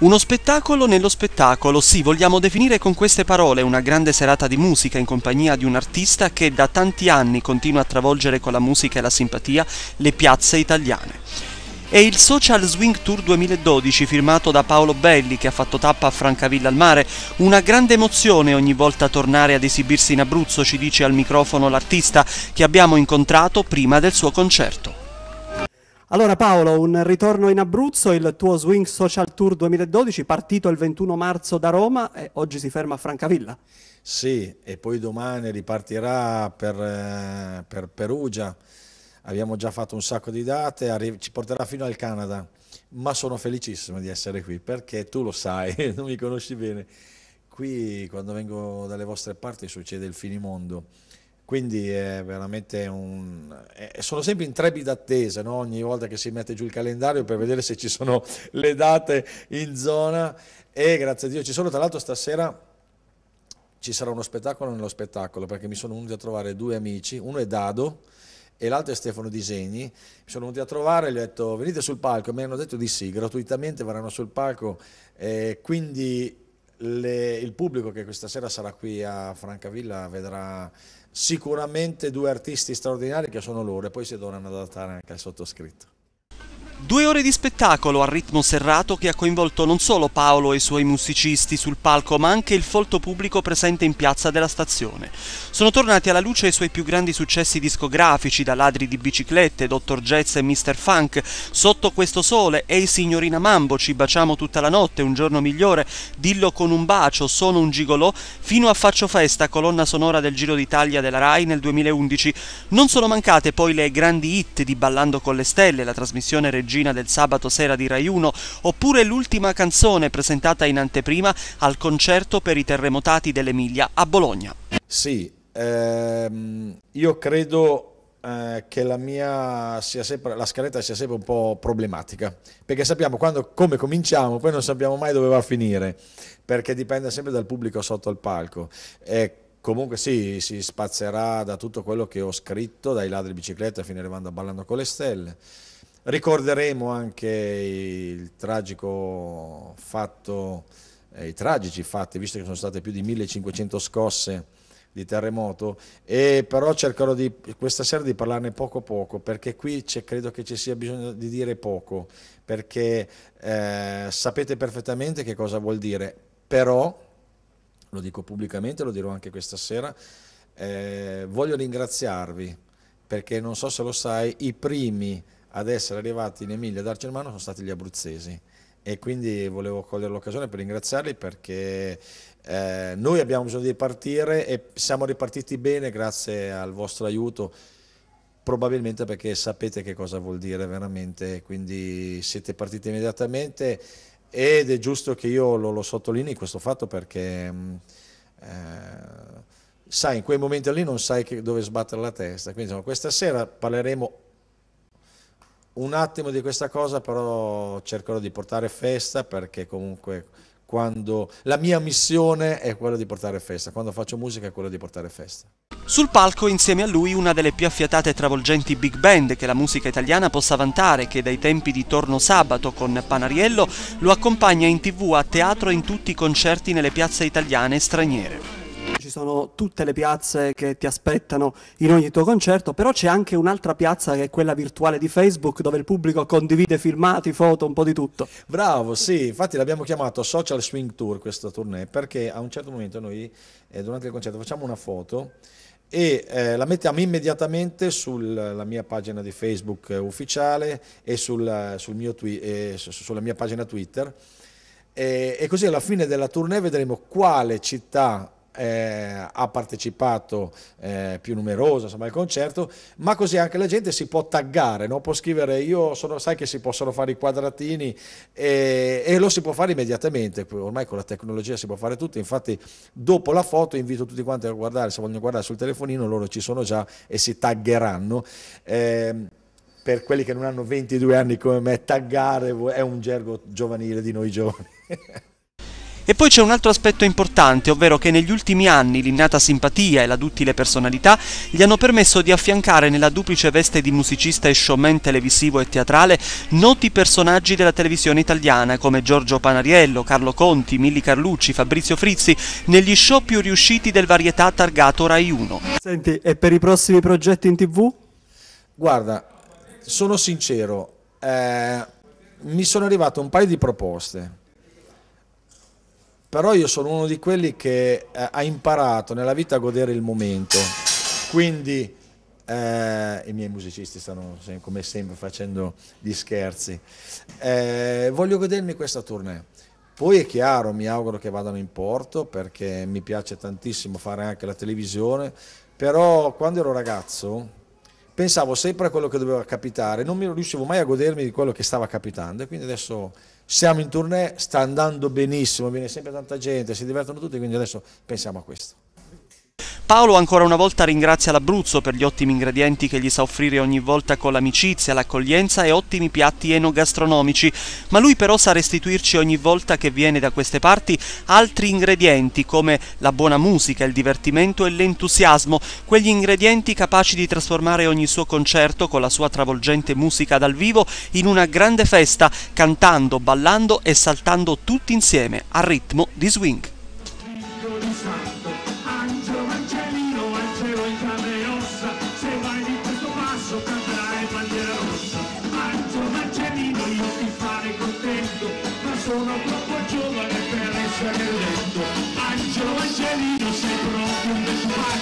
Uno spettacolo nello spettacolo, sì, vogliamo definire con queste parole una grande serata di musica in compagnia di un artista che da tanti anni continua a travolgere con la musica e la simpatia le piazze italiane. È il Social Swing Tour 2012 firmato da Paolo Belli che ha fatto tappa a Francavilla al mare, una grande emozione ogni volta tornare ad esibirsi in Abruzzo, ci dice al microfono l'artista che abbiamo incontrato prima del suo concerto. Allora Paolo, un ritorno in Abruzzo, il tuo Swing Social Tour 2012, partito il 21 marzo da Roma e oggi si ferma a Francavilla. Sì, e poi domani ripartirà per, eh, per Perugia. Abbiamo già fatto un sacco di date, ci porterà fino al Canada, ma sono felicissimo di essere qui perché tu lo sai, non mi conosci bene. Qui quando vengo dalle vostre parti succede il finimondo quindi è veramente un... sono sempre in trebida attesa no? ogni volta che si mette giù il calendario per vedere se ci sono le date in zona e grazie a Dio ci sono, tra l'altro stasera ci sarà uno spettacolo nello spettacolo perché mi sono venuti a trovare due amici, uno è Dado e l'altro è Stefano Disegni, mi sono venuti a trovare e gli ho detto venite sul palco, mi hanno detto di sì, gratuitamente verranno sul palco, eh, quindi le, il pubblico che questa sera sarà qui a Francavilla vedrà sicuramente due artisti straordinari che sono loro e poi si dovranno adattare anche al sottoscritto. Due ore di spettacolo a ritmo serrato che ha coinvolto non solo Paolo e i suoi musicisti sul palco, ma anche il folto pubblico presente in piazza della stazione. Sono tornati alla luce i suoi più grandi successi discografici, da Ladri di biciclette, Dr. Jazz e Mr. Funk, Sotto questo sole, Ehi signorina Mambo, Ci baciamo tutta la notte, Un giorno migliore, Dillo con un bacio, Sono un gigolò, fino a Faccio festa, colonna sonora del Giro d'Italia della RAI nel 2011. Non sono mancate poi le grandi hit di Ballando con le stelle, la trasmissione regionale regina del sabato sera di Rai 1, oppure l'ultima canzone presentata in anteprima al concerto per i terremotati dell'Emilia a Bologna. Sì, ehm, io credo eh, che la mia sia sempre, la scaletta sia sempre un po' problematica perché sappiamo quando, come cominciamo poi non sappiamo mai dove va a finire perché dipende sempre dal pubblico sotto al palco e comunque sì, si spazierà da tutto quello che ho scritto dai ladri bicicletta fino arrivando a Ballando con le stelle Ricorderemo anche il tragico fatto, eh, i tragici fatti, visto che sono state più di 1500 scosse di terremoto, e però cercherò di, questa sera di parlarne poco poco, perché qui credo che ci sia bisogno di dire poco, perché eh, sapete perfettamente che cosa vuol dire, però, lo dico pubblicamente, lo dirò anche questa sera, eh, voglio ringraziarvi, perché non so se lo sai, i primi ad essere arrivati in Emilia ad Argermano sono stati gli abruzzesi e quindi volevo cogliere l'occasione per ringraziarli perché eh, noi abbiamo bisogno di ripartire e siamo ripartiti bene grazie al vostro aiuto probabilmente perché sapete che cosa vuol dire veramente quindi siete partiti immediatamente ed è giusto che io lo, lo sottolinei questo fatto perché mm, eh, sai in quei momenti lì non sai che, dove sbattere la testa quindi insomma, questa sera parleremo un attimo di questa cosa però cercherò di portare festa perché comunque quando la mia missione è quella di portare festa, quando faccio musica è quella di portare festa. Sul palco insieme a lui una delle più affiatate e travolgenti big band che la musica italiana possa vantare, che dai tempi di Torno Sabato con Panariello lo accompagna in tv, a teatro e in tutti i concerti nelle piazze italiane e straniere. Ci sono tutte le piazze che ti aspettano in ogni tuo concerto, però c'è anche un'altra piazza che è quella virtuale di Facebook dove il pubblico condivide filmati, foto, un po' di tutto. Bravo, sì, infatti l'abbiamo chiamato Social Swing Tour questa tournée perché a un certo momento noi eh, durante il concerto facciamo una foto e eh, la mettiamo immediatamente sulla mia pagina di Facebook eh, ufficiale e sul, sul eh, sulla mia pagina Twitter e, e, così alla fine della tournée vedremo quale città eh, ha partecipato eh, più numerosa insomma, al concerto, ma così anche la gente si può taggare, no? può scrivere io sono, sai che si possono fare i quadratini e, e, lo si può fare immediatamente, ormai con la tecnologia si può fare tutto, infatti dopo la foto invito tutti quanti a guardare, se vogliono guardare sul telefonino loro ci sono già e si taggeranno. Eh, per quelli che non hanno 22 anni come me, taggare è un gergo giovanile di noi giovani. E poi c'è un altro aspetto importante, ovvero che negli ultimi anni l'innata simpatia e la duttile personalità gli hanno permesso di affiancare nella duplice veste di musicista e showman televisivo e teatrale noti personaggi della televisione italiana come Giorgio Panariello, Carlo Conti, Milli Carlucci, Fabrizio Frizzi, negli show più riusciti del varietà targato Rai 1. Senti, e per i prossimi progetti in tv? Guarda, sono sincero, eh, mi sono arrivato un paio di proposte però io sono uno di quelli che eh, ha imparato nella vita a godere il momento, quindi eh, i miei musicisti stanno come sempre facendo gli scherzi, eh, voglio godermi questa tournée. Poi è chiaro, mi auguro che vadano in porto perché mi piace tantissimo fare anche la televisione, però quando ero ragazzo pensavo sempre a quello che doveva capitare, non mi riuscivo mai a godermi di quello che stava capitando e quindi adesso siamo in tournée, sta andando benissimo, viene sempre tanta gente, si divertono tutti, quindi adesso pensiamo a questo. Paolo ancora una volta ringrazia l'Abruzzo per gli ottimi ingredienti che gli sa offrire ogni volta con l'amicizia, l'accoglienza e ottimi piatti enogastronomici, ma lui però sa restituirci ogni volta che viene da queste parti altri ingredienti come la buona musica, il divertimento e l'entusiasmo, quegli ingredienti capaci di trasformare ogni suo concerto con la sua travolgente musica dal vivo in una grande festa, cantando, ballando e saltando tutti insieme a ritmo di swing.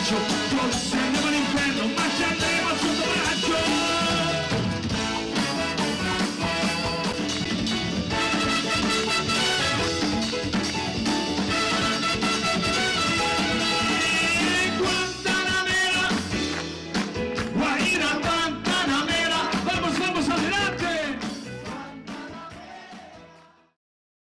Sancho, Dios